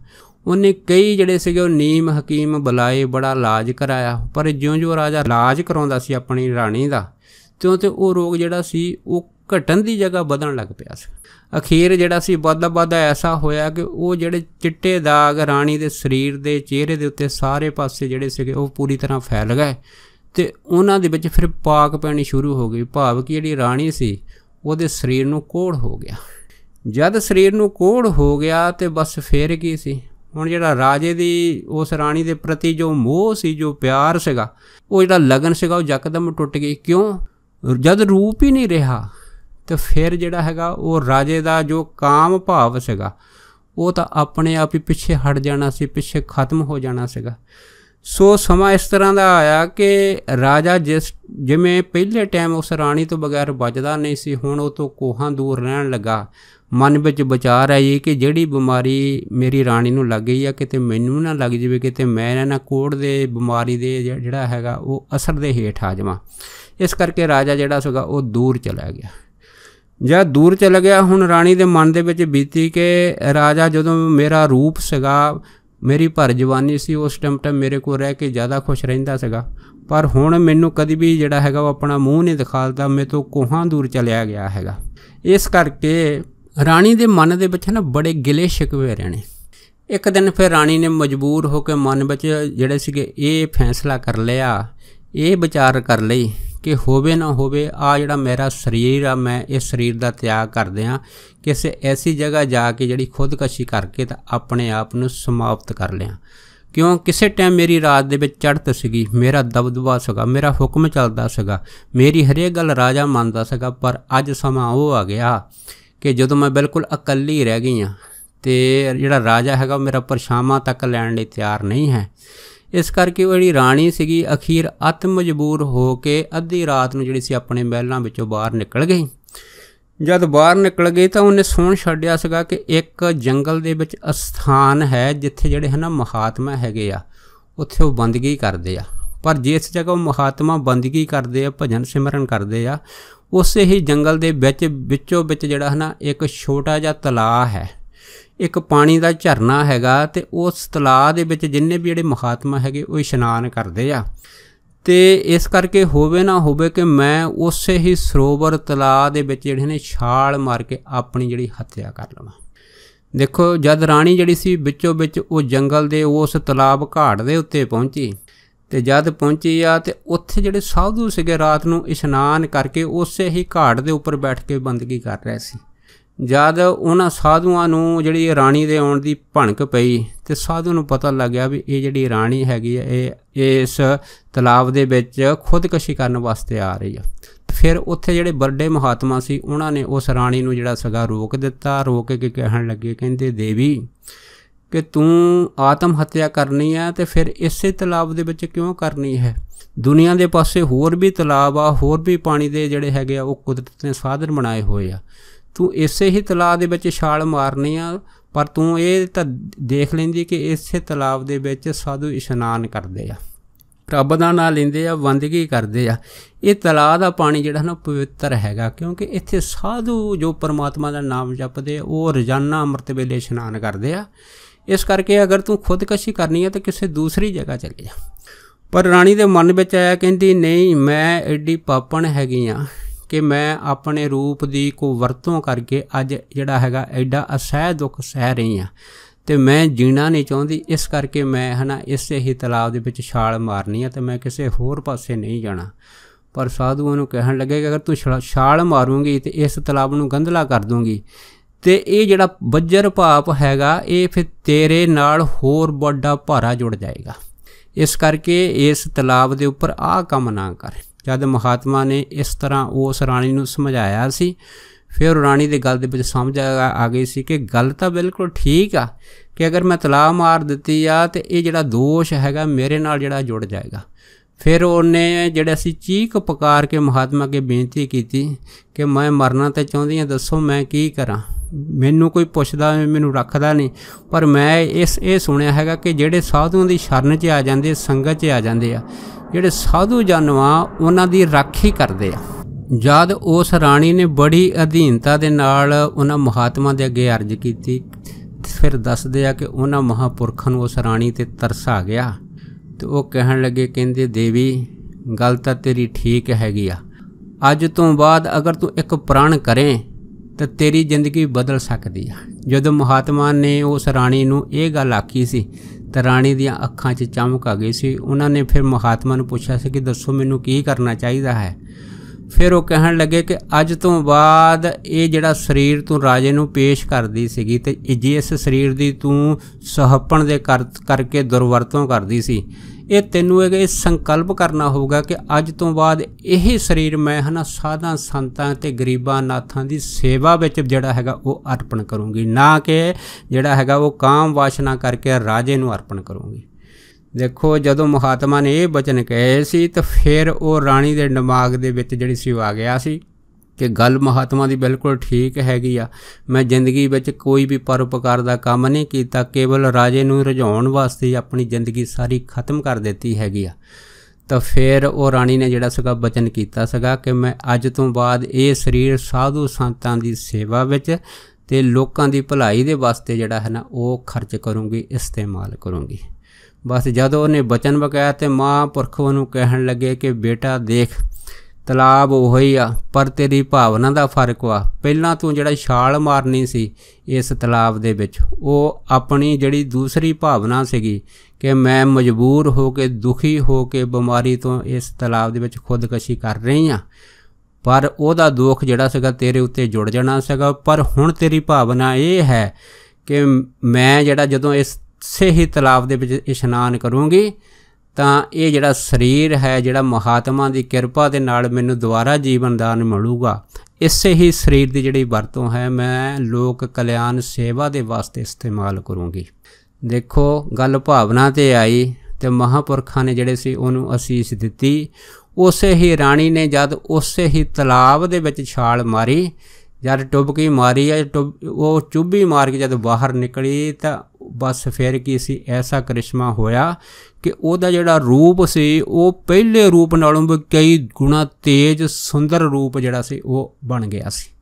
ਉਹਨੇ ਕਈ ਜਿਹੜੇ ਸੀਗੇ ਉਹ ਨੀਮ ਹਕੀਮ ਬੁਲਾਏ ਬੜਾ ਇਲਾਜ ਕਰਾਇਆ ਪਰ ਜਿਉਂ-ਜਿਉਂ ਰਾਜਾ ਇਲਾਜ ਕਰਾਉਂਦਾ ਸੀ ਆਪਣੀ ਰਾਣੀ ਦਾ ਤਿਉਂ ਤੇ ਉਹ ਰੋਗ ਜਿਹੜਾ ਸੀ ਉਹ ਘਟਣ ਦੀ ਜਗ੍ਹਾ ਵਧਣ ਲੱਗ ਪਿਆ ਸੀ ਅਖੀਰ ਜਿਹੜਾ ਸੀ ਬਦਲ ਵਾਦਾ ਐਸਾ ਹੋਇਆ ਕਿ ਉਹ ਜਿਹੜੇ ਚਿੱਟੇ ਦਾਗ ਰਾਣੀ ਦੇ ਸਰੀਰ ਦੇ ਚਿਹਰੇ ਦੇ ਉੱਤੇ ਸਾਰੇ ਪਾਸੇ ਜਿਹੜੇ ਸੀਗੇ ਉਹ ਪੂਰੀ ਤਰ੍ਹਾਂ ਫੈਲ ਗਏ ਤੇ ਉਹਨਾਂ ਦੇ ਵਿੱਚ ਫਿਰ ਪਾਕ ਪੈਣੀ ਸ਼ੁਰੂ ਹੋ ਗਈ ਭਾਵ ਕਿ ਜਿਹੜੀ ਰਾਣੀ ਸੀ ਉਹਦੇ ਸਰੀਰ ਨੂੰ ਕੋੜ ਹੋ ਗਿਆ ਜਦ ਸਰੀਰ ਨੂੰ ਕੋੜ ਹੋ ਗਿਆ ਤੇ ਬਸ ਫੇਰ ਕੀ ਸੀ ਹੁਣ ਜਿਹੜਾ ਰਾਜੇ ਦੀ ਉਸ ਰਾਣੀ ਦੇ ਪ੍ਰਤੀ ਜੋ ਮੋਹ ਸੀ ਜੋ ਪਿਆਰ ਸੀਗਾ ਉਹ ਜਿਹੜਾ ਲਗਨ ਸੀਗਾ ਉਹ ਯਕਦਮ ਟੁੱਟ ਗਈ ਕਿਉਂ ਜਦ ਰੂਪ ਹੀ ਨਹੀਂ ਰਿਹਾ ਤੇ ਫਿਰ ਜਿਹੜਾ ਹੈਗਾ ਉਹ ਰਾਜੇ ਦਾ ਜੋ ਕਾਮ ਭਾਵ ਸੀਗਾ ਉਹ ਤਾਂ ਆਪਣੇ ਆਪ ਹੀ ਪਿੱਛੇ ਹਟ ਜਾਣਾ ਸੀ ਪਿੱਛੇ ਖਤਮ ਹੋ ਜਾਣਾ ਸੀਗਾ ਸੋ ਸਮਾਂ ਇਸ ਤਰ੍ਹਾਂ ਦਾ ਆਇਆ ਕਿ ਰਾਜਾ ਜਿਸ ਜਿਵੇਂ ਪਹਿਲੇ ਟਾਈਮ ਉਸ ਰਾਣੀ ਤੋਂ ਬਗੈਰ ਬਚਦਾ ਨਹੀਂ ਸੀ ਹੁਣ ਉਹ ਤੋਂ ਕੋਹਾਂ ਦੂਰ ਰਹਿਣ ਲੱਗਾ ਮਨ ਵਿੱਚ ਵਿਚਾਰ ਆਈ ਕਿ ਜਿਹੜੀ ਬਿਮਾਰੀ ਮੇਰੀ ਰਾਣੀ ਨੂੰ ਲੱਗ ਗਈ ਆ ਕਿਤੇ ਮੈਨੂੰ ਨਾ ਲੱਗ ਜਾਵੇ ਕਿਤੇ ਮੈਂ ਨਾ ਕੋੜ ਦੇ ਬਿਮਾਰੀ ਦੇ ਜਿਹੜਾ ਹੈਗਾ ਉਹ ਅਸਰ ਦੇ ਹੇਠ ਆ ਜਾਵਾਂ ਇਸ ਕਰਕੇ ਰਾਜਾ ਜਿਹੜਾ ਸੀਗਾ ਉਹ ਦੂਰ ਚਲਾ ਗਿਆ ਜਾਂ ਦੂਰ ਚਲਾ ਗਿਆ ਹੁਣ ਰਾਣੀ ਦੇ ਮਨ ਦੇ ਵਿੱਚ ਬੀਤੀ ਕਿ ਰਾਜਾ ਜਦੋਂ ਮੇਰਾ ਰੂਪ ਸਗਾ ਮੇਰੀ ਭਰ ਜਵਾਨੀ ਸੀ ਉਸ ਟਾਈਮ ਤੇ ਮੇਰੇ ਕੋਲ ਰਹਿ ਕੇ ਜ਼ਿਆਦਾ ਖੁਸ਼ ਰਹਿੰਦਾ ਸੀਗਾ ਪਰ ਹੁਣ ਮੈਨੂੰ ਕਦੀ ਵੀ ਜਿਹੜਾ ਹੈਗਾ ਉਹ ਆਪਣਾ ਮੂੰਹ ਨਹੀਂ ਦਿਖਾਲਦਾ ਮੇਰੇ ਤੋਂ ਕੋਹਾਂ ਦੂਰ ਚਲਿਆ ਗਿਆ ਹੈਗਾ ਇਸ ਕਰਕੇ ਰਾਣੀ ਦੇ ਮਨ ਦੇ ਵਿੱਚ ਨਾ ਬੜੇ ਗਿਲੇ ਸ਼ਿਕਵੇ ਨੇ ਇੱਕ ਦਿਨ ਫਿਰ ਰਾਣੀ ਨੇ ਮਜਬੂਰ ਹੋ ਕੇ ਮਨ ਵਿੱਚ ਜਿਹੜੇ ਸੀਗੇ ਇਹ ਫੈਸਲਾ ਕਰ ਲਿਆ ਇਹ ਵਿਚਾਰ ਕਰ ਲਈ कि होवे ना हो जोड़ा मेरा शरीर आ मैं इस शरीर का त्याग कर दिया किसी ऐसी जगह जाके जी खुदकशी करके तो अपने आप में समाप्त कर लिया क्यों किसी टाइम मेरी रात के चढ़त सगी मेरा दबदबा सगा मेरा हुक्म चलता सगा मेरी हरेक गल राजा मानता सगा पर अज समा वो आ गया कि जो तो मैं बिल्कुल अकली रह गई हाँ तो जो राजा हैगा मेरा परछावान तक लैन तैयार नहीं है ਇਸ ਕਰਕੇ ਉਹ ਜਿਹੜੀ ਰਾਣੀ ਸੀਗੀ ਅਖੀਰ ਅਤ ਮਜਬੂਰ ਹੋ ਕੇ ਅੱਧੀ ਰਾਤ ਨੂੰ ਜਿਹੜੀ ਸੀ ਆਪਣੇ ਮਹਿਲਾਂ ਵਿੱਚੋਂ ਬਾਹਰ ਨਿਕਲ ਗਈ ਜਦ ਬਾਹਰ ਨਿਕਲ ਗਈ ਤਾਂ ਉਹਨੇ ਸੁਣ ਛੱਡਿਆ ਸੀਗਾ ਕਿ ਇੱਕ ਜੰਗਲ ਦੇ ਵਿੱਚ ਅਸਥਾਨ ਹੈ ਜਿੱਥੇ ਜਿਹੜੇ ਹਨਾ ਮਹਾਤਮਾ ਹੈਗੇ ਆ ਉੱਥੇ ਉਹ ਬੰਦਗੀ ਕਰਦੇ ਆ ਪਰ ਜਿਸ ਜਗ੍ਹਾ ਉਹ ਮਹਾਤਮਾ ਬੰਦਗੀ ਕਰਦੇ ਆ ਭਜਨ ਸਿਮਰਨ ਕਰਦੇ ਆ ਉਸੇ ਹੀ ਜੰਗਲ ਦੇ ਵਿੱਚ ਵਿੱਚੋਂ ਵਿੱਚ ਜਿਹੜਾ ਹਨਾ ਇੱਕ ਛੋਟਾ ਜਿਹਾ ਤਲਾਅ ਹੈ ਇੱਕ ਪਾਣੀ ਦਾ ਝਰਨਾ ਹੈਗਾ ਤੇ ਉਸ ਤਲਾਹ ਦੇ ਵਿੱਚ ਜਿੰਨੇ ਵੀ ਜਿਹੜੇ ਮਹਾਤਮਾ ਹੈਗੇ ਉਹ ਇਸ਼ਨਾਨ ਕਰਦੇ ਆ ਤੇ ਇਸ ਕਰਕੇ ਹੋਵੇ ਨਾ ਹੋਵੇ ਕਿ ਮੈਂ ਉਸੇ ਹੀ ਸਰੋਵਰ ਤਲਾਹ ਦੇ ਵਿੱਚ ਜਿਹੜੇ ਨੇ ਛਾਲ ਮਾਰ ਕੇ ਆਪਣੀ ਜਿਹੜੀ ਹੱਤਿਆ ਕਰ ਲਵਾਂ ਦੇਖੋ ਜਦ ਰਾਣੀ ਜਿਹੜੀ ਸੀ ਵਿੱਚੋਂ ਵਿੱਚ ਉਹ ਜੰਗਲ ਦੇ ਉਸ ਤਲਾਬ ਘਾਟ ਦੇ ਉੱਤੇ ਪਹੁੰਚੀ ਤੇ ਜਦ ਪਹੁੰਚੀ ਆ ਤੇ ਉੱਥੇ ਜਿਹੜੇ ਸਾਧੂ ਸੀਗੇ ਰਾਤ ਨੂੰ ਇਸ਼ਨਾਨ ਕਰਕੇ ਉਸੇ ਹੀ ਘਾਟ ਦੇ ਉੱਪਰ ਬੈਠ ਕੇ ਬੰਦਗੀ ਕਰ ਰਹੇ ਸੀ ਜਦ ਉਹਨਾਂ ਸਾਧੂਆਂ ਨੂੰ ਜਿਹੜੀ ਰਾਣੀ ਦੇ ਆਉਣ ਦੀ ਭਣਕ ਪਈ ਤੇ ਸਾਧੂ ਨੂੰ ਪਤਾ ਲੱਗਿਆ ਵੀ ਇਹ ਜਿਹੜੀ ਰਾਣੀ ਹੈਗੀ ਹੈ ਇਹ ਇਸ ਤਲਾਬ ਦੇ ਵਿੱਚ ਖੁਦਕਸ਼ੀ ਕਰਨ ਵਾਸਤੇ ਆ ਰਹੀ ਹੈ ਫਿਰ ਉੱਥੇ ਜਿਹੜੇ ਬਰਡੇ ਮਹਾਤਮਾ ਸੀ ਉਹਨਾਂ ਨੇ ਉਸ ਰਾਣੀ ਨੂੰ ਜਿਹੜਾ ਸਗਾ ਰੋਕ ਦਿੱਤਾ ਰੋਕ ਕੇ ਕਹਿਣ ਲੱਗੇ ਕਹਿੰਦੇ ਦੇਵੀ ਕਿ ਤੂੰ ਆਤਮ ਹੱਤਿਆ ਕਰਨੀ ਹੈ ਤੇ ਫਿਰ ਇਸੇ ਤਲਾਬ ਦੇ ਵਿੱਚ ਕਿਉਂ ਕਰਨੀ ਹੈ ਦੁਨੀਆ ਦੇ ਪਾਸੇ ਹੋਰ ਵੀ ਤਲਾਬ ਆ ਹੋਰ ਵੀ ਪਾਣੀ ਦੇ ਜਿਹੜੇ ਹੈਗੇ ਆ ਉਹ ਕੁਦਰਤ ਨੇ ਸਾਧਨ ਬਣਾਏ ਹੋਏ ਆ ਤੂੰ ਇਸੇ ਹੀ ਤਲਾਬ ਦੇ ਵਿੱਚ ਛਾਲ ਮਾਰਨੀ ਆ ਪਰ ਤੂੰ ਇਹ ਤਾਂ ਦੇਖ ਲੈਂਦੀ ਕਿ ਇਸੇ ਤਲਾਬ ਦੇ ਵਿੱਚ ਸਾਧੂ ਇਸ਼ਨਾਨ ਕਰਦੇ ਆ ਰੱਬ ਦਾ ਨਾਮ ਲੈਂਦੇ ਆ ਵੰਦਗੀ ਕਰਦੇ ਆ ਇਹ ਤਲਾਬ ਦਾ ਪਾਣੀ ਜਿਹੜਾ ਨਾ ਪਵਿੱਤਰ ਹੈਗਾ ਕਿਉਂਕਿ ਇੱਥੇ ਸਾਧੂ ਜੋ ਪਰਮਾਤਮਾ ਦਾ ਨਾਮ ਜਪਦੇ ਆ ਉਹ ਰੋਜ਼ਾਨਾ ਅੰਮ੍ਰਿਤ ਵੇਲੇ ਇਸ਼ਨਾਨ ਕਰਦੇ ਆ ਇਸ ਕਰਕੇ ਅਗਰ ਤੂੰ ਖੁਦਕਸ਼ੀ ਕਰਨੀ ਹੈ ਤਾਂ ਕਿਸੇ ਦੂਸਰੀ ਜਗ੍ਹਾ ਚਲੇ ਜਾ ਪਰ ਰਾਣੀ ਦੇ ਮਨ ਵਿੱਚ ਆਇਆ ਕਹਿੰਦੀ ਨਹੀਂ ਮੈਂ ਐਡੀ ਪਾਪਣ ਹੈਗੀ ਆ ਕਿ ਮੈਂ ਆਪਣੇ ਰੂਪ ਦੀ ਕੋ ਵਰਤੋਂ ਕਰਕੇ ਅੱਜ ਜਿਹੜਾ ਹੈਗਾ ਐਡਾ ਅਸਹਿ ਦੁੱਖ ਸਹਿ ਰਹੀ ਆ ਤੇ ਮੈਂ ਜੀਣਾ ਨਹੀਂ ਚਾਹੁੰਦੀ ਇਸ ਕਰਕੇ ਮੈਂ ਹਨਾ ਇਸੇ ਹੀ ਤਲਾਬ ਦੇ ਵਿੱਚ ਛਾਲ ਮਾਰਨੀ ਆ ਤੇ ਮੈਂ ਕਿਸੇ ਹੋਰ ਪਾਸੇ ਨਹੀਂ ਜਾਣਾ ਪਰ ਸਾਧੂ ਉਹਨੂੰ ਕਹਿਣ ਲੱਗੇ ਕਿ ਅਗਰ ਤੂੰ ਛਾਲ ਮਾਰੂਗੀ ਤੇ ਇਸ ਤਲਾਬ ਨੂੰ ਗੰਧਲਾ ਕਰ ਦੂੰਗੀ ਤੇ ਇਹ ਜਿਹੜਾ ਬੱਜਰ ਭਾਪ ਹੈਗਾ ਇਹ ਫਿਰ ਤੇਰੇ ਨਾਲ ਹੋਰ ਵੱਡਾ ਭਾਰਾ ਜੁੜ ਜਾਏਗਾ ਇਸ ਕਰਕੇ ਇਸ ਤਲਾਬ ਦੇ ਉੱਪਰ ਆਹ ਕੰਮ ਨਾ ਕਰ ਜਦ ਮਹਾਤਮਾ ਨੇ ਇਸ ਤਰ੍ਹਾਂ ਉਸ ਰਾਣੀ ਨੂੰ ਸਮਝਾਇਆ ਸੀ ਫਿਰ ਰਾਣੀ ਦੇ ਗੱਲ ਦੇ ਵਿੱਚ ਸਮਝ ਆ ਗਈ ਸੀ ਕਿ ਗੱਲ ਤਾਂ ਬਿਲਕੁਲ ਠੀਕ ਆ ਕਿ ਅਗਰ ਮੈਂ ਤਲਾਹ ਮਾਰ ਦਿੱਤੀ ਆ ਤੇ ਇਹ ਜਿਹੜਾ ਦੋਸ਼ ਹੈਗਾ ਮੇਰੇ ਨਾਲ ਜਿਹੜਾ ਜੁੜ ਜਾਏਗਾ ਫਿਰ ਉਹਨੇ ਜਿਹੜਾ ਅਸੀਂ ਚੀਕ ਪੁਕਾਰ ਕੇ ਮਹਾਤਮਾ ਕੇ ਬੇਨਤੀ ਕੀਤੀ ਕਿ ਮੈਂ ਮਰਨਾ ਤਾਂ ਚਾਹੁੰਦੀ ਆ ਦੱਸੋ ਮੈਂ ਕੀ ਕਰਾਂ ਮੈਨੂੰ ਕੋਈ ਪੁੱਛਦਾ ਮੈਨੂੰ ਰੱਖਦਾ ਨਹੀਂ ਪਰ ਮੈਂ ਇਸ ਇਹ ਸੁਣਿਆ ਹੈਗਾ ਕਿ ਜਿਹੜੇ ਸਾਧੂਆਂ ਦੀ ਸ਼ਰਨ 'ਚ ਆ ਜਾਂਦੇ ਸੰਗਤ 'ਚ ਆ ਜਾਂਦੇ ਆ ਜਿਹੜੇ ਸਾਧੂ ਜਨਵਾ ਉਹਨਾਂ ਦੀ ਰਾਖੀ ਕਰਦੇ ਆ ਜਦ ਉਸ ਰਾਣੀ ਨੇ ਬੜੀ ਅਧੀਨਤਾ ਦੇ ਨਾਲ ਉਹਨਾਂ ਮਹਾਤਮਾ ਦੇ ਅੱਗੇ ਅਰਜ਼ ਕੀਤੀ ਫਿਰ ਦੱਸਦੇ ਆ ਕਿ ਉਹਨਾਂ ਮਹਾਪੁਰਖਾਂ ਨੂੰ ਉਸ ਰਾਣੀ ਤੇ ਤਰਸ ਆ ਗਿਆ ਤੇ ਉਹ ਕਹਿਣ ਲੱਗੇ ਕਹਿੰਦੇ ਦੇਵੀ ਗੱਲ ਤਾਂ ਤੇਰੀ ਠੀਕ ਹੈਗੀ ਆ ਅੱਜ ਤੋਂ ਬਾਅਦ ਅਗਰ ਤੂੰ ਇੱਕ ਪ੍ਰਣ ਕਰੇ ਤਾਂ ਤੇਰੀ ਜ਼ਿੰਦਗੀ ਬਦਲ ਸਕਦੀ ਆ ਜਦੋਂ ਮਹਾਤਮਾ ਨੇ ਉਸ ਰਾਣੀ ਨੂੰ ਇਹ ਗੱਲ ਆਖੀ ਸੀ ਤਾਂ ਰਾਣੀ ਦੀਆਂ ਅੱਖਾਂ 'ਚ ਚਮਕ ਆ ਗਈ ਸੀ ਉਹਨਾਂ ਨੇ ਫਿਰ ਮਹਾਤਮਾ ਨੂੰ ਪੁੱਛਿਆ ਸੀ ਕਿ ਦੱਸੋ ਮੈਨੂੰ ਕੀ ਕਰਨਾ ਚਾਹੀਦਾ ਹੈ ਫਿਰ ਉਹ ਕਹਿਣ ਲੱਗੇ ਕਿ ਅੱਜ ਤੋਂ ਬਾਅਦ ਇਹ ਜਿਹੜਾ ਸਰੀਰ ਤੂੰ ਰਾਜੇ ਨੂੰ ਪੇਸ਼ ਕਰਦੀ ਸੀਗੀ ਤੇ ਇਸ ਸਰੀਰ ਦੀ ਤੂੰ ਸਹਪਣ ਦੇ ਕਰਕੇ ਦੁਰਵਰਤੋਂ ਕਰਦੀ ਸੀ ਇਹ ਤੈਨੂੰ ਇਹ ਸੰਕਲਪ ਕਰਨਾ ਹੋਊਗਾ ਕਿ ਅੱਜ ਤੋਂ ਬਾਅਦ ਇਹ ਸਰੀਰ ਮੈਂ ਹਨਾ ਸਾਧਾਂ ਸੰਤਾਂ ਤੇ ਗਰੀਬਾਂ ਨਾਥਾਂ ਦੀ ਸੇਵਾ ਵਿੱਚ ਜਿਹੜਾ ਹੈਗਾ ਉਹ ਅਰਪਣ ਕਰੂੰਗੀ ਨਾ ਕਿ ਜਿਹੜਾ ਹੈਗਾ ਉਹ ਕਾਮ ਵਾਸ਼ਨਾ ਕਰਕੇ ਰਾਜੇ ਨੂੰ ਅਰਪਣ ਕਰੂੰਗੀ ਦੇਖੋ ਜਦੋਂ ਮਹਾਤਮਾ ਨੇ ਇਹ ਬਚਨ ਕਹੇ ਸੀ ਤਾਂ ਫਿਰ ਉਹ ਰਾਣੀ ਦੇ ਦਿਮਾਗ ਦੇ ਵਿੱਚ ਜਿਹੜੀ ਸੀ ਆ ਗਿਆ ਸੀ ਕਿ ਗੱਲ ਮਹਾਤਮਾ ਦੀ ਬਿਲਕੁਲ ਠੀਕ ਹੈਗੀ ਆ ਮੈਂ ਜ਼ਿੰਦਗੀ ਵਿੱਚ ਕੋਈ ਵੀ ਪਰਉਪਕਾਰ ਦਾ ਕੰਮ ਨਹੀਂ ਕੀਤਾ ਕੇਵਲ ਰਾਜੇ ਨੂੰ ਰਝਾਉਣ ਵਾਸਤੇ ਆਪਣੀ ਜ਼ਿੰਦਗੀ ਸਾਰੀ ਖਤਮ ਕਰ ਦਿੱਤੀ ਹੈਗੀ ਆ ਤਾਂ ਫਿਰ ਉਹ ਰਾਣੀ ਨੇ ਜਿਹੜਾ ਸਗਾ ਬਚਨ ਕੀਤਾ ਸਗਾ ਕਿ ਮੈਂ ਅੱਜ ਤੋਂ ਬਾਅਦ ਇਹ ਸਰੀਰ ਸਾਧੂ ਸੰਤਾਂ ਦੀ ਸੇਵਾ ਵਿੱਚ ਤੇ ਲੋਕਾਂ ਦੀ ਭਲਾਈ ਦੇ ਵਾਸਤੇ ਜਿਹੜਾ ਹੈ ਨਾ ਉਹ ਖਰਚ ਕਰੂੰਗੀ ਇਸਤੇਮਾਲ ਕਰੂੰਗੀ ਬਸ ਜਦੋਂ ਉਹਨੇ ਬਚਨ ਬਕਾਇਆ ਤੇ ਮਹਾਂਪੁਰਖ ਉਹਨੂੰ ਕਹਿਣ ਲੱਗੇ ਕਿ ਬੇਟਾ ਦੇਖ ਤਲਾਬ ਉਹੀ ਆ ਪਰ ਤੇਰੀ ਭਾਵਨਾ ਦਾ ਫਰਕ ਆ ਪਹਿਲਾਂ ਤੂੰ ਜਿਹੜਾ ਛਾਲ ਮਾਰਨੀ ਸੀ ਇਸ ਤਲਾਬ ਦੇ ਵਿੱਚ ਉਹ ਆਪਣੀ ਜਿਹੜੀ ਦੂਸਰੀ ਭਾਵਨਾ ਸੀਗੀ ਕਿ ਮੈਂ ਮਜਬੂਰ ਹੋ ਕੇ ਦੁਖੀ ਹੋ ਕੇ ਬਿਮਾਰੀ ਤੋਂ ਇਸ ਤਲਾਬ ਦੇ ਵਿੱਚ ਖੁਦਕਸ਼ੀ ਕਰ ਰਹੀ ਆ ਪਰ ਉਹਦਾ ਦੁੱਖ ਜਿਹੜਾ ਸੀਗਾ ਤੇਰੇ ਉੱਤੇ ਜੁੜ ਜਾਣਾ ਸੀਗਾ ਪਰ ਹੁਣ ਤੇਰੀ ਭਾਵਨਾ ਇਹ ਹੈ ਕਿ ਮੈਂ ਜਿਹੜਾ ਜਦੋਂ ਇਸ ਉਸੇ ਹੀ ਤਲਾਬ ਦੇ ਵਿੱਚ ਇਸ਼ਨਾਨ ਕਰੂੰਗੀ ਤਾਂ ਇਹ ਜਿਹੜਾ ਸਰੀਰ ਹੈ ਜਿਹੜਾ ਮਹਾਤਮਾ ਦੀ ਕਿਰਪਾ ਦੇ ਨਾਲ ਮੈਨੂੰ ਦੁਬਾਰਾ ਜੀਵਨ ਦਾਨ ਮਿਲੂਗਾ ਇਸੇ ਹੀ ਸਰੀਰ ਦੀ ਜਿਹੜੀ ਵਰਤੋਂ ਹੈ ਮੈਂ ਲੋਕ ਕਲਿਆਣ ਸੇਵਾ ਦੇ ਵਾਸਤੇ ਇਸਤੇਮਾਲ ਕਰੂੰਗੀ ਦੇਖੋ ਗੱਲ ਭਾਵਨਾ ਤੇ ਆਈ ਤੇ ਮਹਾਪੁਰਖਾਂ ਨੇ ਜਿਹੜੇ ਸੀ ਉਹਨੂੰ ਅਸੀਸ ਦਿੱਤੀ ਉਸੇ ਹੀ ਰਾਣੀ ਨੇ ਜਦ ਉਸੇ ਹੀ ਤਲਾਬ ਦੇ ਵਿੱਚ ਛਾਲ ਮਾਰੀ ਜਦ ਟੁਬਕੀ ਮਾਰੀ ਆ ਉਹ ਚੁੱਭੀ ਮਾਰ ਕੇ ਜਦ ਬਾਹਰ ਨਿਕਲੀ ਤਾਂ ਬਸ ਫਿਰ ਕੀ ਸੀ ਐਸਾ ਕ੍ਰਿਸ਼ਮਾ ਹੋਇਆ ਕਿ ਉਹਦਾ ਜਿਹੜਾ ਰੂਪ ਸੀ ਉਹ ਪਹਿਲੇ ਰੂਪ ਨਾਲੋਂ ਕਈ ਗੁਣਾ ਤੇਜ ਸੁੰਦਰ ਰੂਪ ਜਿਹੜਾ ਸੀ ਉਹ ਬਣ ਗਿਆ ਸੀ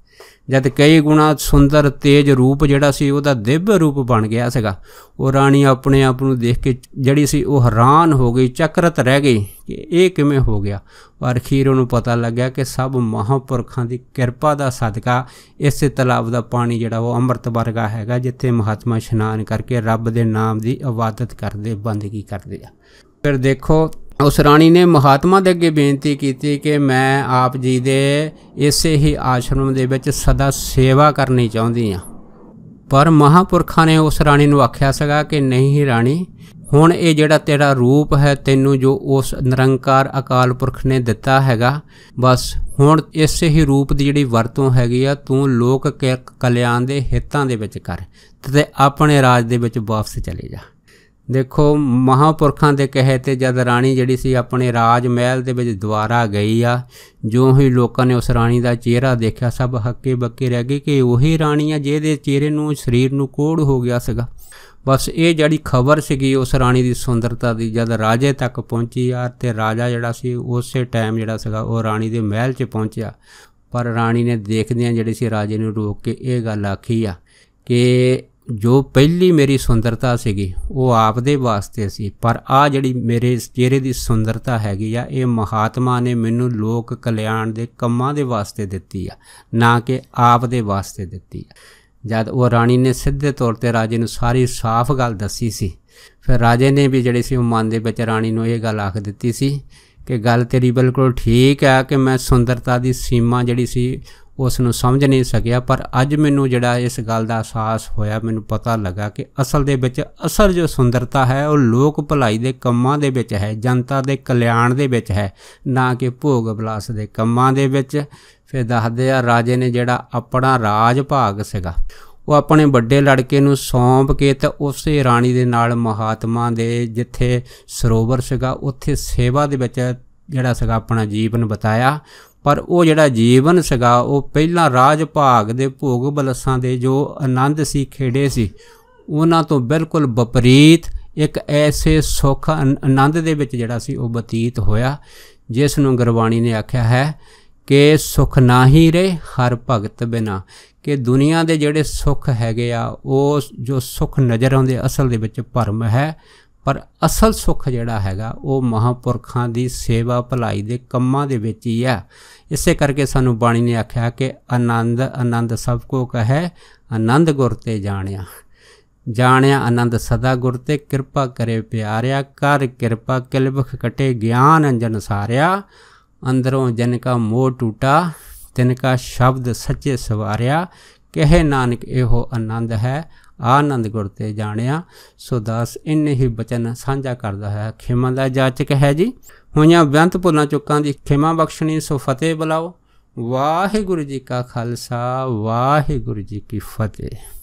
ਜਦ ਕਈ ਗੁਣਾ ਸੁੰਦਰ ਤੇਜ ਰੂਪ ਜਿਹੜਾ ਸੀ ਉਹਦਾ ਦਿਵ ਰੂਪ ਬਣ ਗਿਆ ਸੀਗਾ ਉਹ ਰਾਣੀ ਆਪਣੇ ਆਪ ਨੂੰ ਦੇਖ ਕੇ ਜਿਹੜੀ ਸੀ ਉਹ ਹੈਰਾਨ ਹੋ ਗਈ ਚਕਰਤ ਰਹਿ ਗਈ ਕਿ ਇਹ ਕਿਵੇਂ ਹੋ ਗਿਆ ਪਰ ਅਖੀਰ ਉਹਨੂੰ ਪਤਾ ਲੱਗਿਆ ਕਿ ਸਭ ਮਹਾਪੁਰਖਾਂ ਦੀ ਕਿਰਪਾ ਦਾ ਸਦਕਾ ਇਸੇ ਤਲਾਬ ਦਾ ਪਾਣੀ ਜਿਹੜਾ ਉਹ ਅੰਮ੍ਰਿਤ ਵਰਗਾ ਹੈਗਾ ਜਿੱਥੇ ਮਹਾਤਮਾ ਇਸ਼ਨਾਨ ਕਰਕੇ ਰੱਬ ਦੇ ਨਾਮ ਦੀ ਇਬਾਦਤ ਕਰਦੇ ਬੰਦਗੀ ਕਰਦੇ ਆ ਫਿਰ ਦੇਖੋ ਉਸ ਰਾਣੀ ਨੇ ਮਹਾਤਮਾ ਦੇ ਅੱਗੇ ਬੇਨਤੀ ਕੀਤੀ ਕਿ ਮੈਂ ਆਪ ਜੀ ਦੇ ਇਸੇ ਹੀ ਆਸ਼ਰਮ ਦੇ ਵਿੱਚ ਸਦਾ ਸੇਵਾ ਕਰਨੀ ਚਾਹੁੰਦੀ ਆ ਪਰ ਮਹਾਪੁਰਖਾਂ ਨੇ ਉਸ ਰਾਣੀ ਨੂੰ ਆਖਿਆ ਸੀਗਾ ਕਿ ਨਹੀਂ ਹੀ ਰਾਣੀ ਹੁਣ ਇਹ ਜਿਹੜਾ ਤੇਰਾ ਰੂਪ ਹੈ ਤੈਨੂੰ ਜੋ ਉਸ ਨਿਰੰਕਾਰ ਅਕਾਲ ਪੁਰਖ ਨੇ ਦਿੱਤਾ ਹੈਗਾ ਬਸ ਹੁਣ ਇਸੇ ਹੀ ਰੂਪ ਦੀ ਜਿਹੜੀ ਵਰਤੋਂ ਹੈਗੀ ਆ ਤੂੰ ਲੋਕ ਕਲਿਆਣ ਦੇ ਹਿੱਤਾਂ ਦੇ ਵਿੱਚ ਕਰ ਤੇ ਆਪਣੇ ਰਾਜ ਦੇ ਵਿੱਚ ਵਾਪਸ ਚਲੇ ਜਾ ਦੇਖੋ ਮਹਾਪੁਰਖਾਂ ਦੇ ਕਹੇ ਤੇ ਜਦ ਰਾਣੀ ਜਿਹੜੀ ਸੀ ਆਪਣੇ ਰਾਜ ਮਹਿਲ ਦੇ ਵਿੱਚ ਦੁਆਰਾ ਗਈ ਆ ਜੋ ਹੀ ਲੋਕਾਂ ਨੇ ਉਸ ਰਾਣੀ ਦਾ ਚਿਹਰਾ ਦੇਖਿਆ ਸਭ ਹੱਕੇ ਬੱਕੇ ਰਹਿ ਗਏ ਕਿ ਉਹੀ ਰਾਣੀ ਆ ਜਿਹਦੇ ਚਿਹਰੇ ਨੂੰ ਸਰੀਰ ਨੂੰ ਕੋੜ ਹੋ ਗਿਆ ਸੀਗਾ ਬਸ ਇਹ ਜਿਹੜੀ ਖਬਰ ਸੀਗੀ ਉਸ ਰਾਣੀ ਦੀ ਸੁੰਦਰਤਾ ਦੀ ਜਦ ਰਾਜੇ ਤੱਕ ਪਹੁੰਚੀ ਆ ਤੇ ਰਾਜਾ ਜਿਹੜਾ ਸੀ ਉਸੇ ਟਾਈਮ ਜਿਹੜਾ ਸੀਗਾ ਉਹ ਰਾਣੀ ਦੇ ਮਹਿਲ 'ਚ ਪਹੁੰਚਿਆ ਪਰ ਰਾਣੀ ਨੇ ਦੇਖਦਿਆਂ ਜਿਹੜੀ ਸੀ ਰਾਜੇ ਨੂੰ ਰੋਕ ਕੇ ਇਹ ਗੱਲ ਆਖੀ ਆ ਕਿ ਜੋ ਪਹਿਲੀ ਮੇਰੀ ਸੁੰਦਰਤਾ ਸੀਗੀ ਉਹ ਆਪ ਦੇ ਵਾਸਤੇ ਸੀ ਪਰ ਆ ਜਿਹੜੀ ਮੇਰੇ ਚਿਹਰੇ ਦੀ ਸੁੰਦਰਤਾ ਹੈਗੀ ਆ ਇਹ ਮਹਾਤਮਾ ਨੇ ਮੈਨੂੰ ਲੋਕ ਕਲਿਆਣ ਦੇ ਕੰਮਾਂ ਦੇ ਵਾਸਤੇ ਦਿੱਤੀ ਆ ਨਾ ਕਿ ਆਪ ਦੇ ਵਾਸਤੇ ਦਿੱਤੀ ਆ ਜਦ ਉਹ ਰਾਣੀ ਨੇ ਸਿੱਧੇ ਤੌਰ ਤੇ ਰਾਜੇ ਨੂੰ ਸਾਰੀ ਸਾਫ਼ ਗੱਲ ਦੱਸੀ ਸੀ ਫਿਰ ਰਾਜੇ ਨੇ ਵੀ ਜਿਹੜੇ ਸੀ ਉਹ ਮਨ ਦੇ ਵਿੱਚ ਰਾਣੀ ਨੂੰ ਇਹ ਗੱਲ ਆਖ ਦਿੱਤੀ ਸੀ ਕਿ ਗੱਲ ਤੇਰੀ ਬਿਲਕੁਲ ਠੀਕ ਆ ਕਿ ਮੈਂ ਸੁੰਦਰਤਾ ਦੀ ਸੀਮਾ ਜਿਹੜੀ ਸੀ ਉਸ ਨੂੰ ਸਮਝ ਨਹੀਂ ਸਕਿਆ ਪਰ ਅੱਜ ਮੈਨੂੰ ਜਿਹੜਾ ਇਸ ਗੱਲ ਦਾ ਅਹਿਸਾਸ ਹੋਇਆ ਮੈਨੂੰ ਪਤਾ ਲੱਗਾ ਕਿ ਅਸਲ ਦੇ ਵਿੱਚ ਅਸਲ ਜੋ ਸੁੰਦਰਤਾ ਹੈ ਉਹ ਲੋਕ ਭਲਾਈ ਦੇ ਕੰਮਾਂ ਦੇ ਵਿੱਚ ਹੈ ਜਨਤਾ ਦੇ ਕਲਿਆਣ ਦੇ ਵਿੱਚ ਹੈ ਨਾ ਕਿ ਭੋਗ ਬਲਾਸ ਦੇ ਕੰਮਾਂ ਦੇ ਵਿੱਚ ਫਿਰ ਦੱਸਦੇ ਆ ਰਾਜੇ ਨੇ ਜਿਹੜਾ ਆਪਣਾ ਰਾਜ ਭਾਗ ਸੀਗਾ ਉਹ ਆਪਣੇ ਵੱਡੇ ਲੜਕੇ ਨੂੰ ਸੌਂਪ ਕੇ ਤੇ ਉਸੇ ਰਾਣੀ ਦੇ ਨਾਲ ਮਹਾਤਮਾ ਦੇ ਜਿੱਥੇ ਸਰੋਵਰ ਸੀਗਾ ਉੱਥੇ ਸੇਵਾ ਦੇ ਵਿੱਚ ਜਿਹੜਾ ਸੀਗਾ ਆਪਣਾ ਜੀਵਨ ਬਤਾਇਆ ਪਰ ਉਹ ਜਿਹੜਾ ਜੀਵਨ ਸੀਗਾ ਉਹ ਪਹਿਲਾਂ ਰਾਜ ਭਾਗ ਦੇ ਭੋਗ ਬਲਸਾਂ ਦੇ ਜੋ ਆਨੰਦ ਸੀ ਖੇੜੇ ਸੀ ਉਹਨਾਂ ਤੋਂ ਬਿਲਕੁਲ ਵਿਪਰੀਤ ਇੱਕ ਐਸੇ ਸੁਖ ਆਨੰਦ ਦੇ ਵਿੱਚ ਜਿਹੜਾ ਸੀ ਉਹ ਬਤੀਤ ਹੋਇਆ ਜਿਸ ਨੂੰ ਗੁਰਬਾਣੀ ਨੇ ਆਖਿਆ ਹੈ ਕਿ ਸੁਖ ਨਾਹੀ ਰੇ ਹਰ ਭਗਤ ਬਿਨਾ ਕਿ ਦੁਨੀਆ ਦੇ ਜਿਹੜੇ ਸੁਖ ਹੈਗੇ ਆ ਉਹ ਜੋ ਸੁਖ ਨਜ਼ਰ ਆਉਂਦੇ ਅਸਲ ਦੇ ਵਿੱਚ ਭਰਮ ਹੈ ਪਰ ਅਸਲ ਸੁੱਖ ਜਿਹੜਾ ਹੈਗਾ ਉਹ ਮਹਾਪੁਰਖਾਂ ਦੀ ਸੇਵਾ ਭਲਾਈ ਦੇ ਕੰਮਾਂ ਦੇ ਵਿੱਚ ਹੀ ਆ ਇਸੇ ਕਰਕੇ ਸਾਨੂੰ ਬਾਣੀ ਨੇ ਆਖਿਆ ਕਿ ਆਨੰਦ ਆਨੰਦ ਸਭ ਕੋ ਕਹੈ ਆਨੰਦ ਗੁਰ ਤੇ ਜਾਣਿਆ ਜਾਣਿਆ ਆਨੰਦ ਸਦਾ ਗੁਰ ਤੇ ਕਿਰਪਾ ਕਰੇ ਪਿਆਰਿਆ ਕਰ ਕਿਰਪਾ ਕਿਲਬਖ ਕਟੇ ਗਿਆਨ ਅੰਜਨ ਸਾਰਿਆ ਅੰਦਰੋਂ ਜਨ ਕਾ ਮੋਹ ਟੂਟਾ ਤਿਨ ਕਾ ਸ਼ਬਦ ਸੱਚੇ ਸਵਾਰਿਆ ਕਹੇ ਨਾਨਕ ਇਹੋ ਆਨੰਦ ਹੈ ਆਨੰਦਗੁਰ ਤੇ ਜਾਣਿਆ ਸੋ ਦਾਸ ਇੰਨੇ ਹੀ ਬਚਨ ਸਾਂਝਾ ਕਰਦਾ ਹੈ ਖਿਮਾ ਦਾ ਜਾਚਕ ਹੈ ਜੀ ਹੋਈਆਂ ਬੰਤ ਭੁੱਲਾਂ ਚੁੱਕਾਂ ਦੀ ਖਿਮਾ ਬਖਸ਼ਣੀ ਸੋ ਫਤਿਹ ਬੁਲਾਓ ਵਾਹਿਗੁਰੂ ਜੀ ਕਾ ਖਾਲਸਾ ਵਾਹਿਗੁਰੂ ਜੀ ਕੀ ਫਤਿਹ